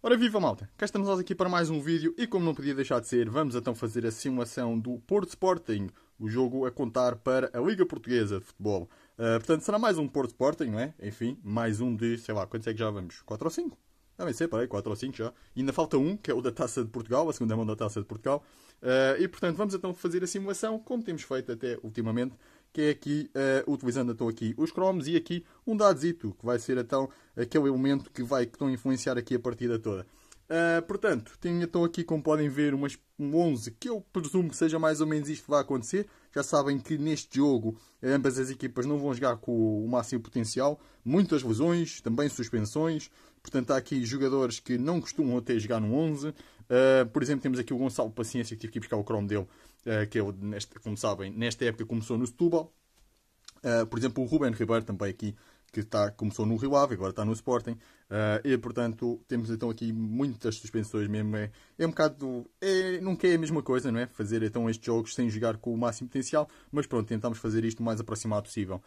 Ora viva malta, cá estamos nós aqui para mais um vídeo e como não podia deixar de ser, vamos então fazer a simulação do Porto Sporting, o jogo a contar para a Liga Portuguesa de Futebol. Uh, portanto, será mais um Porto Sporting, não é? Enfim, mais um de, sei lá, quantos é que já vamos? 4 ou 5? Também sei, parei, 4 ou 5 já. E ainda falta um, que é o da Taça de Portugal, a segunda mão da Taça de Portugal. Uh, e portanto, vamos então fazer a simulação, como temos feito até ultimamente, que é aqui, uh, utilizando então aqui os cromos e aqui um dadozito, que vai ser então aquele elemento que vai que influenciar aqui a partida toda. Uh, portanto, tenho então aqui, como podem ver, umas 11, que eu presumo que seja mais ou menos isto que vai acontecer. Já sabem que neste jogo eh, ambas as equipas não vão jogar com o máximo potencial. Muitas lesões, também suspensões. Portanto, há aqui jogadores que não costumam até jogar no 11. Uh, por exemplo, temos aqui o Gonçalo Paciência, que tive que buscar o Chrome dele eh, que é neste, como sabem, nesta época começou no Setúbal. Eh, por exemplo, o Ruben Ribeiro também aqui, que está, começou no Rio Ave, agora está no Sporting. Eh, e, portanto, temos então aqui muitas suspensões mesmo. É, é um bocado... É, nunca é a mesma coisa, não é? Fazer então estes jogos sem jogar com o máximo potencial. Mas pronto, tentamos fazer isto o mais aproximado possível.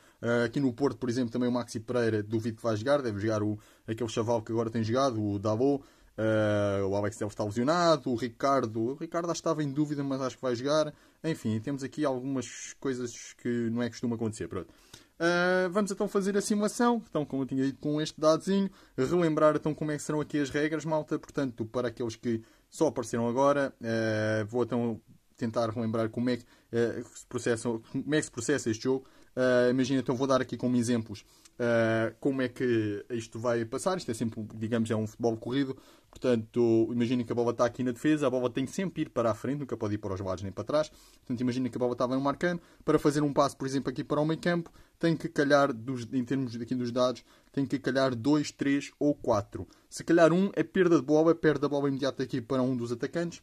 aqui no Porto, por exemplo, também o Maxi Pereira duvido que vai jogar. Deve jogar o, aquele chaval que agora tem jogado, o Davo Uh, o Alex Delve está lesionado, o Ricardo, o Ricardo acho que estava em dúvida, mas acho que vai jogar. Enfim, temos aqui algumas coisas que não é costume acontecer. Uh, vamos então fazer a simulação, então, como eu tinha dito, com este dadozinho. Relembrar então como é que serão aqui as regras, malta. Portanto, para aqueles que só apareceram agora, uh, vou então tentar relembrar como é que, se processa, como é que se processa este jogo. Uh, imagina, então vou dar aqui como exemplos uh, como é que isto vai passar. Isto é sempre, digamos, é um futebol corrido. Portanto, imagina que a bola está aqui na defesa, a bola tem que sempre ir para a frente, nunca pode ir para os lados nem para trás. Portanto, imagina que a bola estava em marcando. Para fazer um passo, por exemplo, aqui para o meio campo, tem que calhar, dos, em termos aqui dos dados, tem que calhar 2, 3 ou 4. Se calhar um é perda de bola, é perde a bola imediata aqui para um dos atacantes.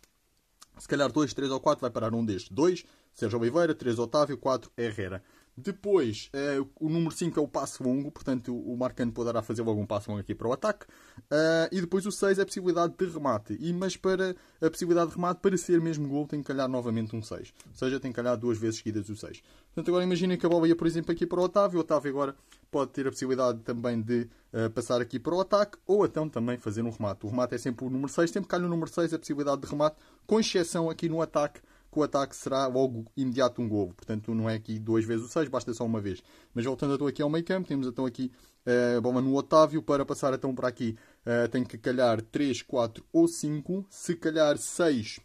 Se calhar 2, 3 ou 4 vai parar um destes. 2, Sérgio Oliveira, 3 Otávio, 4 Herrera. Depois, eh, o número 5 é o passo longo, portanto o marcante poderá fazer algum passo longo aqui para o ataque. Uh, e depois o 6 é a possibilidade de remate. E, mas para a possibilidade de remate, para ser mesmo gol, tem que calhar novamente um 6. Ou seja, tem que calhar duas vezes seguidas o 6. Portanto, agora imagina que a bola ia, por exemplo, aqui para o Otávio. O Otávio agora pode ter a possibilidade também de uh, passar aqui para o ataque ou então também fazer um remate. O remate é sempre o número 6, sempre calha o número 6 a possibilidade de remate, com exceção aqui no ataque que o ataque será logo imediato um golo. Portanto, não é aqui duas vezes o 6, basta só uma vez. Mas voltando então aqui ao meio campo, temos então aqui a eh, bola no Otávio para passar então para aqui. Eh, tem que calhar 3, 4 ou 5. Se calhar 6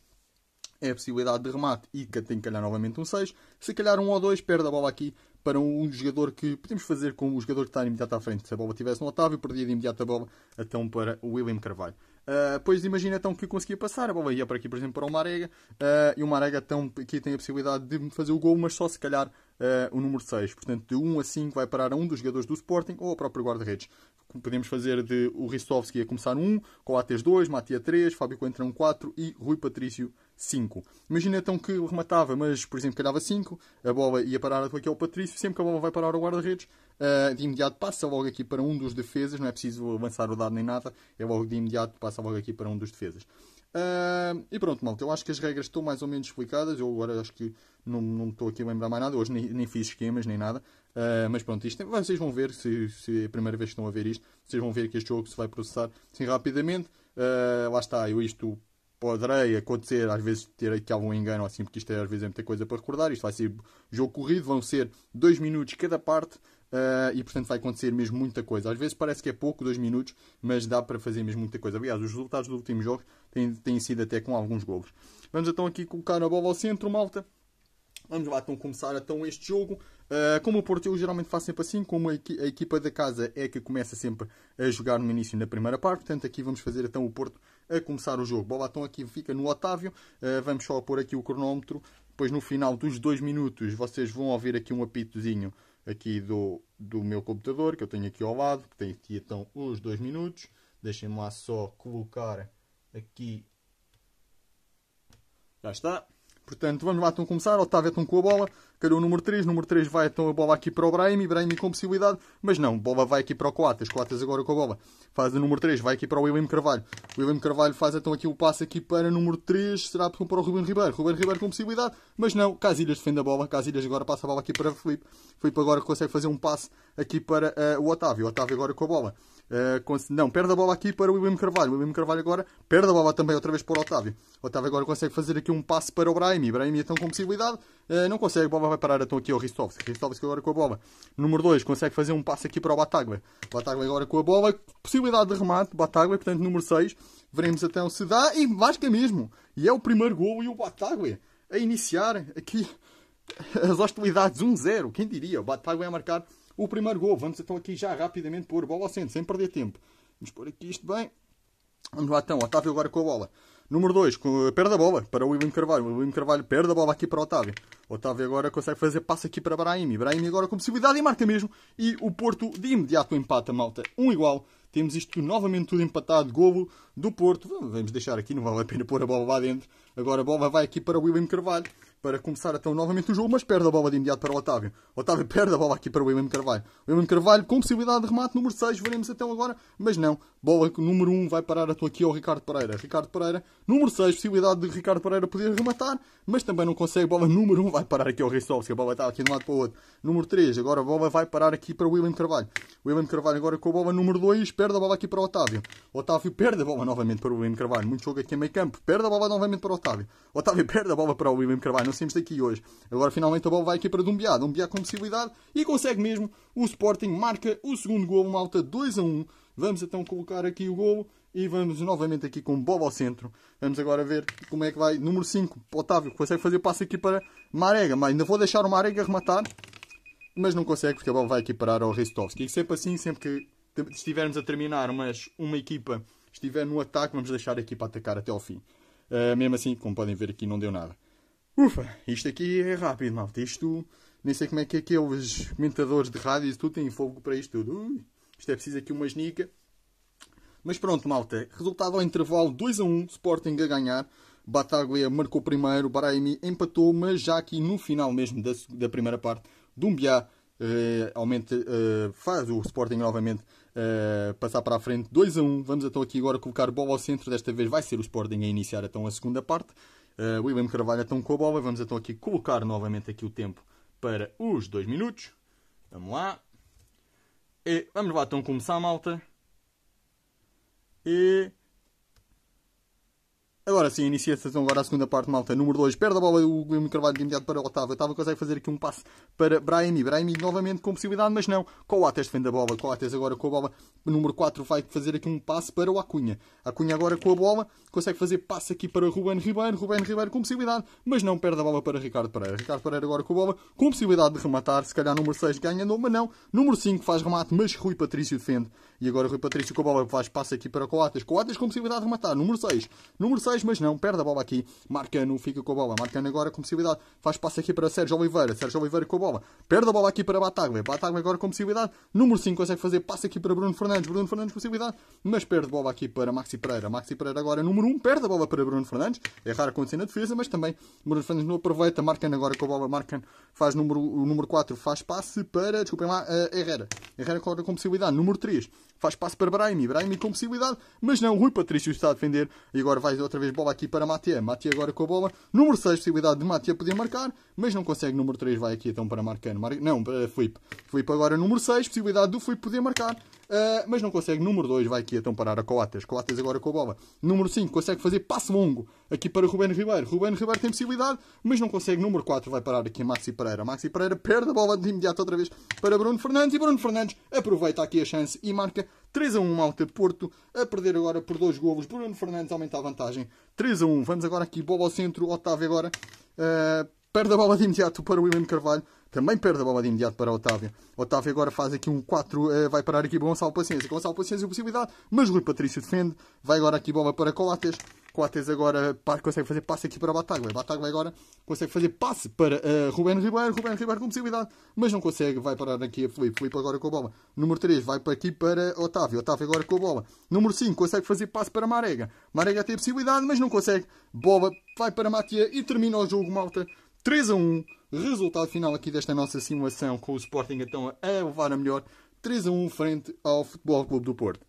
é a possibilidade de remate e tem que calhar novamente um 6. Se calhar um ou dois perde a bola aqui para um jogador que podemos fazer com o jogador que está imediato à frente. Se a bola estivesse no Otávio, perdia de imediato a bola então para o William Carvalho. Uh, pois imagina então que eu conseguia passar. A bola ia para aqui, por exemplo, para o Marega. Uh, e o Marega então, aqui tem a possibilidade de fazer o gol, mas só se calhar uh, o número 6. Portanto, de 1 a 5 vai parar a um dos jogadores do Sporting ou ao próprio guarda-redes. Podemos fazer de o Ristovski a começar 1, com um, Ates 2, Matia 3, Fábio Coentrão 4 e Rui Patrício 5. Imagina então que rematava, mas por exemplo, que dava 5, a bola ia parar aqui ao Patrício, sempre que a bola vai parar ao guarda-redes, uh, de imediato passa logo aqui para um dos defesas, não é preciso avançar o dado nem nada, é logo de imediato passa logo aqui para um dos defesas. Uh, e pronto, malta, eu acho que as regras estão mais ou menos explicadas. Eu agora acho que não, não estou aqui a lembrar mais nada. Hoje nem, nem fiz esquemas nem nada. Uh, mas pronto, isto, é, vocês vão ver, se, se, é a primeira vez que estão a ver isto, vocês vão ver que este jogo se vai processar assim rapidamente. Uh, lá está, eu isto poderei acontecer, às vezes, ter aqui algum engano assim, porque isto é, às vezes é muita coisa para recordar. Isto vai ser jogo corrido, vão ser dois minutos cada parte uh, e, portanto, vai acontecer mesmo muita coisa. Às vezes parece que é pouco, dois minutos, mas dá para fazer mesmo muita coisa. Aliás, os resultados dos últimos jogos têm, têm sido até com alguns golos. Vamos então aqui colocar a bola ao centro, malta. Vamos lá então começar então este jogo. Uh, como o Porto eu geralmente faço sempre assim, como a, equi a equipa da casa é que começa sempre a jogar no início na primeira parte, portanto aqui vamos fazer então o Porto a começar o jogo. Bolatão aqui fica no Otávio. Eh, vamos só pôr aqui o cronómetro. Depois no final dos dois minutos vocês vão ouvir aqui um apitozinho aqui do, do meu computador que eu tenho aqui ao lado. Que tem aqui então os dois minutos. Deixem-me lá só colocar aqui. Já está. Portanto, vamos lá então começar. Otávio então com a bola calhou o número 3, número 3 vai então a bola aqui para o Brahim, Brahim com possibilidade, mas não, bola vai aqui para o Coates, Coates agora com a bola, faz o número 3, vai aqui para o William Carvalho, William Carvalho faz então aqui o passe aqui para o número 3, será então para o Ruben Ribeiro, Ruben Ribeiro com possibilidade, mas não, Casilhas defende a bola, Casilhas agora passa a bola aqui para o Felipe, Felipe agora consegue fazer um passe aqui para uh, o Otávio, Otávio agora com a bola, Uh, não, perde a bola aqui para o William Carvalho. O William Carvalho agora perde a bola também outra vez para o Otávio. O Otávio agora consegue fazer aqui um passe para o Brahim. Brahim então com possibilidade, eh, não consegue, a bola vai parar então aqui ao é Ristovski. Ristovski agora com a bola. Número 2 consegue fazer um passo aqui para o Bataglia. Bataglia agora com a bola, possibilidade de remate, Bataglia, portanto número 6. Veremos então se dá e Vasca mesmo. E é o primeiro gol e o Bataglia a iniciar aqui as hostilidades 1-0. Quem diria? O Bataglia a marcar o primeiro gol. Vamos então aqui já rapidamente pôr a bola ao centro, sem perder tempo. Vamos pôr aqui isto bem. Vamos lá então, Otávio agora com a bola. Número 2, eh, perde a bola para o William Carvalho. O William Carvalho perde a bola aqui para o Otávio. O Otávio agora consegue fazer passo aqui para Brahimi. Brahimi agora com possibilidade e marca mesmo. E o Porto de imediato empata, malta. Um igual. Temos isto novamente tudo empatado. Golo do Porto. Vamos deixar aqui, não vale a pena pôr a bola lá dentro. Agora a bola vai aqui para o William Carvalho para começar então novamente o jogo, mas perde a bola de imediato para o Otávio. Otávio perde a bola aqui para o William Carvalho. O William Carvalho com possibilidade de remate, número 6, veremos até agora, mas não. Bola número 1 vai parar a tua aqui ao Ricardo Pereira. Ricardo Pereira, número 6, possibilidade de Ricardo Pereira poder rematar, mas também não consegue. Bola número 1 vai parar aqui ao Ristovski. A bola está aqui de um lado para o outro. Número 3, agora a bola vai parar aqui para o William Carvalho. O William Carvalho agora com a bola número 2, perde a bola aqui para o Otávio. Otávio perde a bola novamente para o William Carvalho. Muito jogo aqui em meio campo. Perde a bola novamente para o Otávio. Otávio perde a bola para o William Carvalho não daqui hoje. Agora finalmente a bola vai aqui para Dumbiá. Dumbiá com possibilidade e consegue mesmo. O Sporting marca o segundo gol, uma alta 2 a 1. Vamos então colocar aqui o gol e vamos novamente aqui com Bob ao centro. Vamos agora ver como é que vai. Número 5, Otávio, consegue fazer o passo aqui para Marega. Mas ainda vou deixar o Marega rematar, mas não consegue porque a bola vai aqui parar ao Ristovski. E sempre assim, sempre que estivermos a terminar, mas uma equipa estiver no ataque, vamos deixar a equipa atacar até ao fim. Uh, mesmo assim, como podem ver aqui, não deu nada. Ufa, isto aqui é rápido, malta. Isto, nem sei como é que aqueles comentadores de rádio e tudo têm fogo para isto tudo. Ui, isto é preciso aqui uma genica. Mas pronto, malta. Resultado ao intervalo 2 a 1, Sporting a ganhar. Bataglia marcou primeiro, Brahimi empatou, mas já aqui no final mesmo da, da primeira parte, Dumbiá eh, aumenta, eh, faz o Sporting novamente eh, passar para a frente 2 a 1. Vamos então aqui agora colocar bola ao centro, desta vez vai ser o Sporting a iniciar então a segunda parte. Uh, William Carvalho então com a bola. Vamos então aqui colocar novamente aqui o tempo para os 2 minutos. Vamos lá. E vamos lá então começar, malta. E Agora sim, inicia-se então agora a segunda parte, malta. Número 2, perde a bola o Guilherme Carvalho de imediato para o Otávio. Otávio consegue fazer aqui um passe para Brahimi. Brahimi novamente com possibilidade, mas não. Coates defende a bola. Coates agora com a bola. Número 4 vai fazer aqui um passe para o Acunha. Acunha agora com a bola consegue fazer passe aqui para Ruben Ribeiro. Ruben Ribeiro com possibilidade, mas não perde a bola para Ricardo Pereira. Ricardo Pereira agora com a bola com possibilidade de rematar. Se calhar número 6 ganha, não, mas não. Número 5 faz remate, mas Rui Patrício defende. E agora o Rui Patrício com a bola faz passo aqui para Coates. Coates com possibilidade de rematar. Número 6. Número 6, mas não. Perde a bola aqui. Marcano fica com a bola. Marcano agora com possibilidade. Faz passo aqui para Sérgio Oliveira. Sérgio Oliveira com a bola. Perde a bola aqui para Bataglia. Bataglia agora com possibilidade. Número 5 consegue fazer passo aqui para Bruno Fernandes. Bruno Fernandes possibilidade. Mas perde a bola aqui para Maxi Pereira. Maxi Pereira agora número 1. Um, perde a bola para Bruno Fernandes. É raro acontecer na defesa, mas também Bruno Fernandes não aproveita. Marcano agora com a bola. Marcano faz número, o número 4. Faz passe para, desculpem lá, eh, Herrera. Herrera agora com possibilidade. Número 3 faz passo para Brahimi, Brahimi com possibilidade, mas não, Rui Patrício está a defender, e agora vai outra vez bola aqui para Matia, Matia agora com a bola, número 6, possibilidade de Matia poder marcar, mas não consegue, número 3 vai aqui então para Marcano, Mar... não, para Filipe, Filipe agora número 6, possibilidade do Filipe poder marcar, Uh, mas não consegue. Número 2 vai aqui então parar a Coates. Coates agora com a bola. Número 5 consegue fazer passo longo aqui para Ruben Ribeiro. Ruben Ribeiro tem possibilidade, mas não consegue. Número 4 vai parar aqui a Maxi Pereira. Maxi Pereira perde a bola de imediato outra vez para Bruno Fernandes. E Bruno Fernandes aproveita aqui a chance e marca 3 a 1 Malta Porto a perder agora por dois golos. Bruno Fernandes aumenta a vantagem 3 a 1. Vamos agora aqui, bola ao centro. Otávio agora. Uh, Perde a bola de imediato para o William Carvalho. Também perde a bola de imediato para o Otávio. Otávio agora faz aqui um 4, eh, vai parar aqui para Gonçalo Paciência. Gonçalo Paciência, possibilidade, mas Rui Patrício defende. Vai agora aqui bola para Colates. Colates agora consegue fazer passe aqui para Bataglia. Bataglia agora consegue fazer passe para uh, Rubén Ribeiro. Ruben Ribeiro com possibilidade, mas não consegue. Vai parar aqui a Felipe. Felipe agora com a bola. Número 3 vai aqui para Otávio. Otávio agora com a bola. Número 5 consegue fazer passe para Marega. Marega tem possibilidade, mas não consegue. Bola vai para Matia e termina o jogo, malta. 3 a 1. Resultado final aqui desta nossa simulação com o Sporting então a levar a melhor 3 a 1 frente ao Futebol Clube do Porto.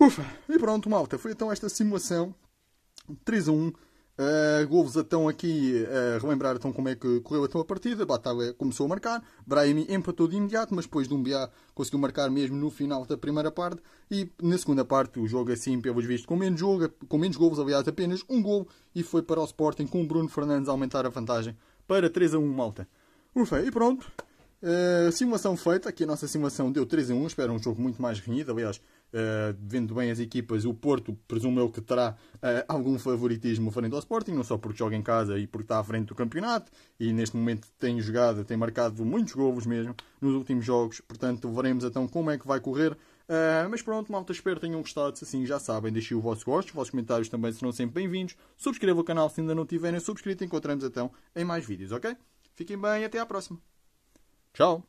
Ufa! E pronto, malta. Foi então esta simulação 3 a 1 Uh, Wolves então aqui uh, relembrar então como é que correu então a partida. Batava começou a marcar, Brahimi empatou de imediato, mas depois Dumbiá conseguiu marcar mesmo no final da primeira parte e na segunda parte o jogo é assim pelos vistos com menos jogo, com menos golos, aliás apenas um gol e foi para o Sporting com o Bruno Fernandes a aumentar a vantagem para 3 a 1 Malta. Ufa, e pronto. Uh, simulação feita, aqui a nossa simulação deu 3 a 1, espero um jogo muito mais renhido, aliás Uh, vendo bem as equipas, o Porto, presumo eu que terá uh, algum favoritismo frente ao Sporting, não só porque joga em casa e porque está à frente do campeonato, e neste momento tem jogado, tem marcado muitos golos mesmo nos últimos jogos, portanto veremos então como é que vai correr. Uh, mas pronto, malta, espero tenham gostado. Se assim já sabem, deixem o vosso gosto, os vossos comentários também serão sempre bem-vindos. Subscrevam o canal se ainda não tiverem subscrito. Encontramos então em mais vídeos, ok? Fiquem bem e até à próxima. Tchau!